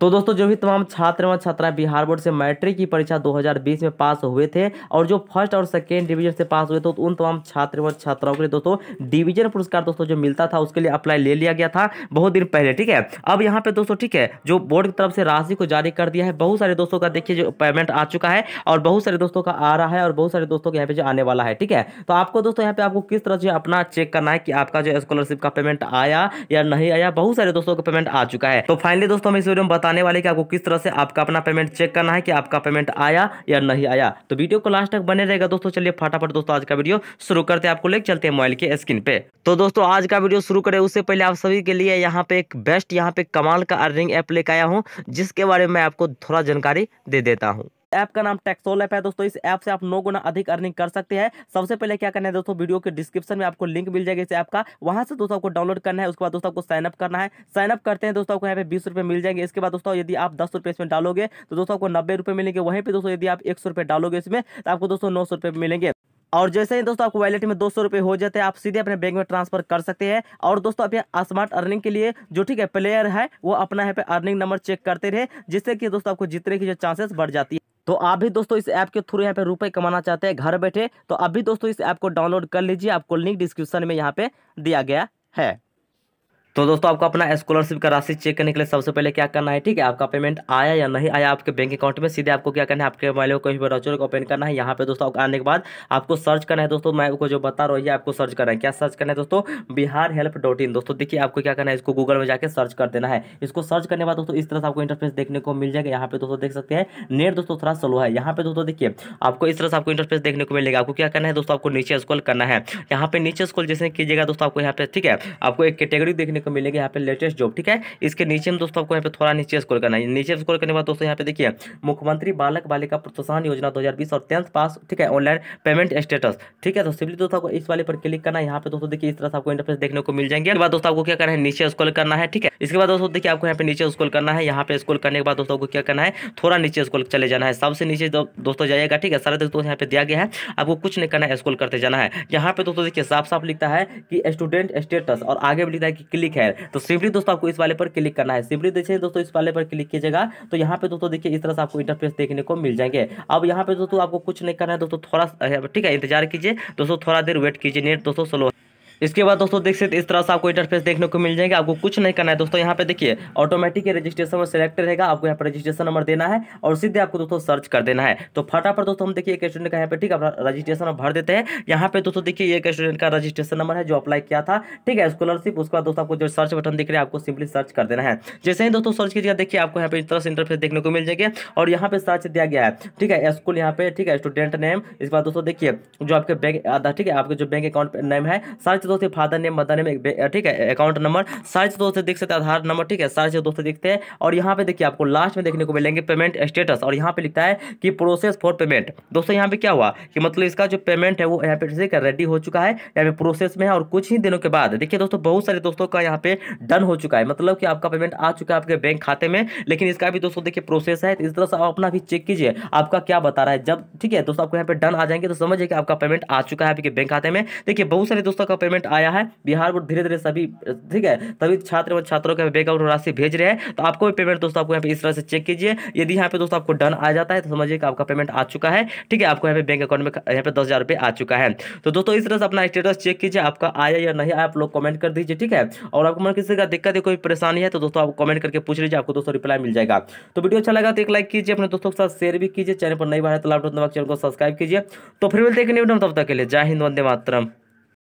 तो दोस्तों जो भी तमाम छात्र व छात्राएं बिहार बोर्ड से मैट्रिक की परीक्षा 2020 में पास हुए थे और जो फर्स्ट और सेकेंड डिवीजन से पास हुए थे तो उन तमाम छात्र व छात्राओं के लिए दोस्तों डिवीजन पुरस्कार दोस्तों जो मिलता था उसके लिए अप्लाई ले लिया गया था बहुत दिन पहले ठीक है अब यहाँ पे दोस्तों ठीक है जो बोर्ड की तरफ से राशि को जारी कर दिया है बहुत सारे दोस्तों का देखिए जो पेमेंट आ चुका है और बहुत सारे दोस्तों का आ रहा है और बहुत सारे दोस्तों के यहाँ पे जो आने वाला है ठीक है तो आपको दोस्तों यहाँ पे आपको किस तरह से अपना चेक करना है कि आपका जो स्कॉलरशिप का पेमेंट आया या नहीं आया बहुत सारे दोस्तों का पेमेंट आ चुका है तो फाइनली दोस्तों हम इस वीडियो में बताने वाले कि आपको किस तरह से आपका अपना पेमेंट चेक करना है कि आपका पेमेंट आया या नहीं आया तो वीडियो को लास्ट तक बने रहेगा दोस्तों चलिए फटाफट दोस्तों आज का वीडियो शुरू करते हैं आपको लेकर चलते हैं मोबाइल के स्क्रीन पे तो दोस्तों आज का वीडियो शुरू करें उससे पहले आप सभी के लिए यहाँ पे एक बेस्ट यहाँ पे कमाल का अर्निंग ऐप लेकर आया हूँ जिसके बारे में आपको थोड़ा जानकारी दे देता हूँ ऐप का नाम टेक्सोल ऐप है दोस्तों इस ऐप से आप नौ गुना अधिक अर्निंग कर सकते हैं सबसे पहले क्या करना है दोस्तों वीडियो के डिस्क्रिप्शन में आपको लिंक मिल जाएगा इस ऐप का वहां से दोस्तों आपको डाउनलोड करना है उसके बाद दोस्तों आपको साइनअप करना है साइनअप करते हैं दोस्तों आपको यहाँ पे बीस मिल जाएंगे इसके बाद दोस्तों यदि आप दस इसमें डालोगे तो दोस्तों आपको नब्बे मिलेंगे वहीं पर दोस्तों यदि आप एक डालोगे इसमें तो आपको दोस्तों नौ मिलेंगे और जैसे ही दोस्तों आपको वैलेट में दो सौ रुपये हो जाते हैं आप सीधे अपने बैंक में ट्रांसफर कर सकते हैं और दोस्तों यहाँ स्मार्ट अर्निंग के लिए जो ठीक है प्लेयर है वो अपना यहाँ पे अर्निंग नंबर चेक करते रहे जिससे कि दोस्तों आपको जीतने की जो चांसेस बढ़ जाती है तो आप भी दोस्तों इस ऐप के थ्रू यहाँ पे रुपए कमाना चाहते हैं घर बैठे तो अभी दोस्तों इस ऐप को डाउनलोड कर लीजिए आपको लिंक डिस्क्रिप्शन में यहाँ पे दिया गया है तो दोस्तों आपको अपना स्कॉलरशिप का राशि चेक करने के लिए सबसे पहले क्या करना है ठीक है आपका पेमेंट आया या नहीं आया आपके बैंक अकाउंट में सीधे आपको क्या करना है आपके मोबाइल को कहीं भी को ओपन करना है यहाँ पे दोस्तों आने के बाद आपको सर्च करना है दोस्तों मैं आपको जो बता रही है आपको सर्च करना है क्या सर्च करना है दोस्तों बिहार हेल्प डॉट इन दोस्तों देखिए आपको क्या करना है इसको गूगल में जाकर सर्च कर देना है इसको सर्च करने बाद दोस्तों इस तरह से आपको इंटरफेस देखने को मिल जाएगा यहाँ पे दोस्तों देख सकते हैं नेट दोस्तों थोड़ा स्लो है यहाँ पे दोस्तों देखिए आपको इस तरह से आपको इंटरफेस देखने को मिलेगा आपको क्या करना है दोस्तों आपको नीचे स्कॉल करना है यहाँ पे नीचे स्कॉल जैसे कीजिएगा दोस्तों आपको यहाँ पे ठीक है आपको एक कैटेगरी देखने को को मिलेगी यहाँ पे लेटेस्ट जॉब ठीक है इसके नीचे में दोस्तों आपको यहाँ पे थोड़ा नीचे स्कोर करना है नीचे स्कोर करने के बाद दोस्तों यहाँ पे देखिए मुख्यमंत्री बालक बालिका प्रोत्साहन योजना दो और टेंथ पास ठीक है ऑनलाइन पेमेंट स्टेटस ठीक है तो सिंपली दोस्तों आपको इस वाले पर क्लिक करना है यहाँ पे दोस्तों देखिए इस तरह से आपको इंटरफेस देखने को मिल जाएंगे बाद दोस्तों आपको क्या करना है नीचे स्कोल करना है ठीक है इसके बाद दोस्तों देखिए आपको यहाँ पे नीचे स्कोल करना है यहाँ पे स्कोल करने के बाद दोस्तों आपको क्या करना है थोड़ा नीचे स्कोल चले जाना है सबसे नीचे दोस्तों जाएगा ठीक है सारे दोस्तों यहाँ पे दिया गया है आपको कुछ नहीं करना है स्कोल करते जाना है यहाँ पे दोस्तों देखिए साफ साफ लिखता है कि स्टूडेंट स्टेटस और आगे भी लिखता है कि क्लिक है तो सिंपली दोस्तों आपको इस वाले पर क्लिक करना है सिंपली देखिए दोस्तों इस वाले पर क्लिक कीजिएगा तो यहाँ पे दोस्तों देखिए इस तरह से आपको इंटरफेस देखने को मिल जाएंगे अब यहाँ पे दोस्तों आपको कुछ नहीं करना है दोस्तों थोड़ा ठीक है इंतजार कीजिए दोस्तों थोड़ा देर वेट कीजिए नेट दोस्तों स्लो इसके बाद दोस्तों देख सकते इस तरह से आपको इंटरफेस देखने को मिल जाएंगे आपको कुछ नहीं करना है दोस्तों यहाँ पे देखिए ऑटोमेटिक रजिस्ट्रेशन में सिलेक्ट रहेगा आपको यहाँ पर रजिस्ट्रेशन नंबर देना है और सीधे आपको दोस्तों सर्च कर देना है तो फटाफट दोस्तों हम देखिए एक स्टूडेंट का यहाँ पे ठीक है रजिस्ट्रेशन भर देते हैं यहाँ पे दोस्तों देखिए एक स्टूडेंट का रजिस्ट्रेशन नंबर है जो अप्लाई किया था ठीक है स्कॉलरशिप उसके बाद दोस्तों आपको जो सर्च बटन दिख रहा है आपको सिंपली सर्च कर देना है जैसे ही दोस्तों सर्च कीजिएगा देखिए आपको यहाँ पे इस तरह से इंटरफेस देखने को मिल जाएंगे और यहाँ पे सर्च दिया गया है ठीक है स्कूल यहाँ पे ठीक है स्टूडेंट नेम इसके बाद दोस्तों देखिए जो आपके बैंक ठीक है आपके जो बैंक अकाउंट नेम है सर्च से दोस्तों फादर नेम मदर नेम ठीक है अकाउंट नंबर सारे दोस्तों देख सकते हैं आधार नंबर ठीक है सारे दोस्तों देखते हैं और यहाँ पे देखिए आपको लास्ट में देखने को मिलेंगे पेमेंट स्टेटस और यहाँ पे लिखता है कि प्रोसेस फॉर पेमेंट दोस्तों यहाँ पे क्या हुआ कि मतलब इसका जो पेमेंट है वो यहाँ पे ठीक है रेडी हो चुका है यहाँ पे प्रोसेस में है और कुछ ही दिनों के बाद देखिए दोस्तों बहुत सारे दोस्तों का यहाँ पे डन हो चुका है मतलब कि आपका पेमेंट आ चुका है आपके बैंक खाते में लेकिन इसका भी दोस्तों देखिए प्रोसेस है तो इस तरह से आप अपना भी चेक कीजिए आपका क्या बता रहा है जब ठीक है दोस्तों आपको यहाँ पे डन आ जाएंगे तो समझिए कि आपका पेमेंट आ चुका है आपके बैंक खाते में देखिए बहुत सारे दोस्तों का पेमेंट डॉक्यूमेंट आया है बिहार बोर्ड धीरे धीरे सभी ठीक है तभी छात्र व छात्रों के बैकआउट राशि भेज रहे हैं तो आपको भी पेमेंट दोस्तों आपको यहाँ पे इस तरह से चेक कीजिए यदि यहाँ पे दोस्तों आपको डन आ जाता है तो समझिए कि आपका पेमेंट आ चुका है ठीक है आपको यहाँ पे बैंक अकाउंट में यहाँ पे दस हज़ार रुपये आ चुका है तो दोस्तों इस तरह से अपना स्टेटस चेक कीजिए आपका आया या नहीं आया आप लोग कमेंट कर दीजिए ठीक है और आपको मन किसी का दिक्कत है कोई परेशानी है तो दोस्तों आप कमेंट करके पूछ लीजिए आपको दोस्तों रिप्लाई मिल जाएगा तो वीडियो अच्छा लगा तो एक लाइक कीजिए अपने दोस्तों के साथ शेयर भी कीजिए चैनल पर नहीं बार तो लाभ चैनल को सब्सक्राइब कीजिए तो फिर मिलते हैं तब तक के लिए जय हिंद वंदे मातरम